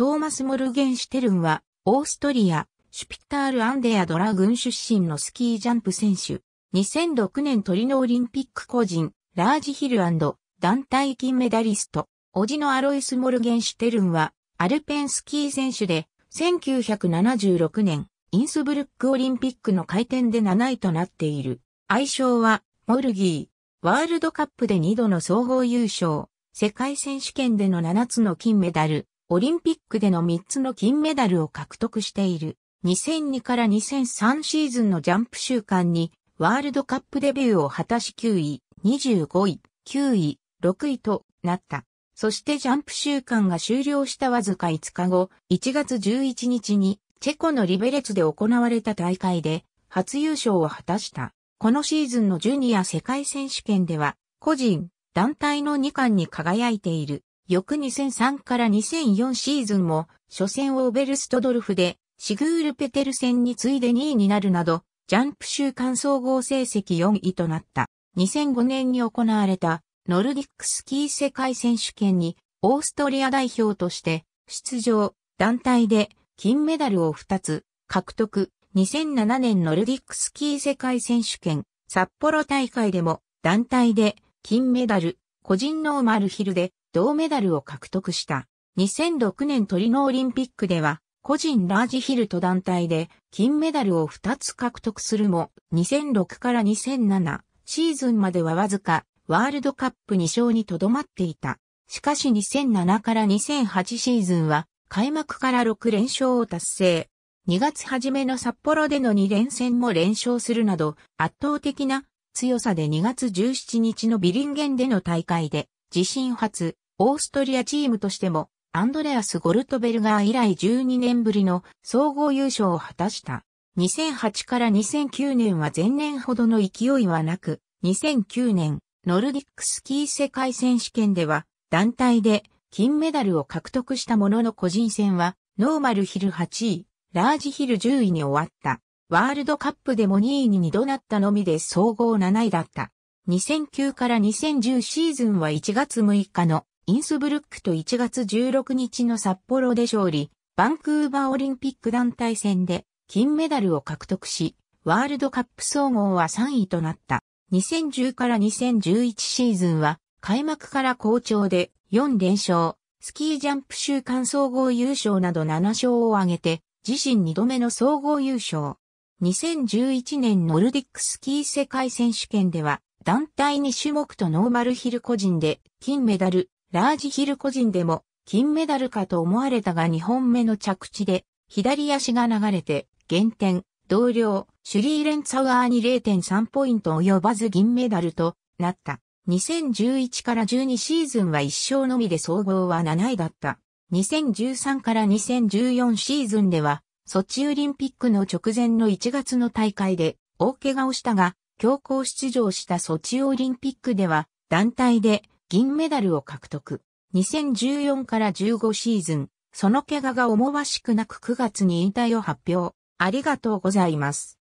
トーマス・モルゲンシュテルンは、オーストリア、シュピタール・アンデアドラ軍出身のスキージャンプ選手。2006年トリノオリンピック個人、ラージヒル団体金メダリスト。おじのアロイス・モルゲンシュテルンは、アルペンスキー選手で、1976年、インスブルックオリンピックの回転で7位となっている。愛称は、モルギー。ワールドカップで2度の総合優勝、世界選手権での7つの金メダル、オリンピックでの3つの金メダルを獲得している。2002から2003シーズンのジャンプ週間にワールドカップデビューを果たし9位、25位、9位、6位となった。そしてジャンプ週間が終了したわずか5日後、1月11日にチェコのリベレツで行われた大会で初優勝を果たした。このシーズンのジュニア世界選手権では個人、団体の2冠に輝いている。翌2003から2004シーズンも、初戦オーベルストドルフで、シグール・ペテルセンに次いで2位になるなど、ジャンプ週間総合成績4位となった。2005年に行われた、ノルディックスキー世界選手権に、オーストリア代表として、出場、団体で、金メダルを2つ、獲得。2007年ノルディックスキー世界選手権、札幌大会でも、団体で、金メダル、個人ノーマルヒルで、銅メダルを獲得した。2006年トリノオリンピックでは、個人ラージヒルと団体で金メダルを2つ獲得するも、2006から2007シーズンまではわずかワールドカップ2勝にとどまっていた。しかし2007から2008シーズンは開幕から6連勝を達成。2月初めの札幌での2連戦も連勝するなど圧倒的な強さで2月17日のビリンゲンでの大会で自身初、オーストリアチームとしても、アンドレアス・ゴルトベルガー以来12年ぶりの総合優勝を果たした。2008から2009年は前年ほどの勢いはなく、2009年、ノルディックスキー世界選手権では、団体で金メダルを獲得したものの個人戦は、ノーマルヒル8位、ラージヒル10位に終わった。ワールドカップでも2位に2度なったのみで総合7位だった。2009から2010シーズンは1月6日のインスブルックと1月16日の札幌で勝利、バンクーバーオリンピック団体戦で金メダルを獲得し、ワールドカップ総合は3位となった。2010から2011シーズンは開幕から好調で4連勝、スキージャンプ週間総合優勝など7勝を挙げて、自身2度目の総合優勝。2011年ノルディックスキー世界選手権では、団体2種目とノーマルヒル個人で金メダル、ラージヒル個人でも金メダルかと思われたが2本目の着地で左足が流れて減点、同僚、シュリーレンツァワーに0.3ポイント及ばず銀メダルとなった。2011から12シーズンは1勝のみで総合は7位だった。2013から2014シーズンでは、ソチオリンピックの直前の1月の大会で大怪我をしたが、強行出場したソチオリンピックでは団体で銀メダルを獲得。2014から15シーズン、その怪我が思わしくなく9月に引退を発表。ありがとうございます。